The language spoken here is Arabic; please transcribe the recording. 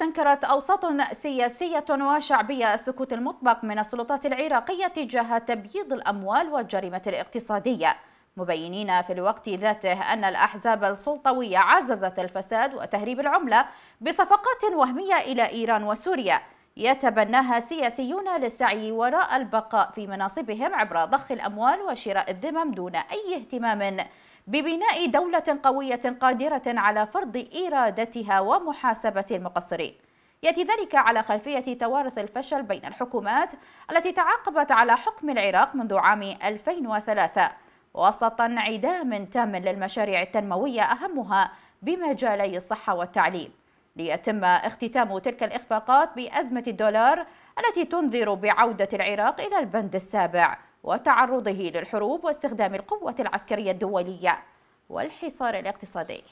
استنكرت أوساط سياسية وشعبية السكوت المطبق من السلطات العراقية تجاه تبييض الأموال والجريمة الاقتصادية مبينين في الوقت ذاته أن الأحزاب السلطوية عززت الفساد وتهريب العملة بصفقات وهمية إلى إيران وسوريا يتبناها سياسيون للسعي وراء البقاء في مناصبهم عبر ضخ الأموال وشراء الذمم دون أي اهتمام ببناء دولة قوية قادرة على فرض إرادتها ومحاسبة المقصرين يأتي ذلك على خلفية توارث الفشل بين الحكومات التي تعاقبت على حكم العراق منذ عام 2003 وسط انعدام تام للمشاريع التنموية أهمها بمجالي الصحة والتعليم ليتم اختتام تلك الإخفاقات بأزمة الدولار التي تنذر بعودة العراق إلى البند السابع وتعرضه للحروب واستخدام القوة العسكرية الدولية والحصار الاقتصادي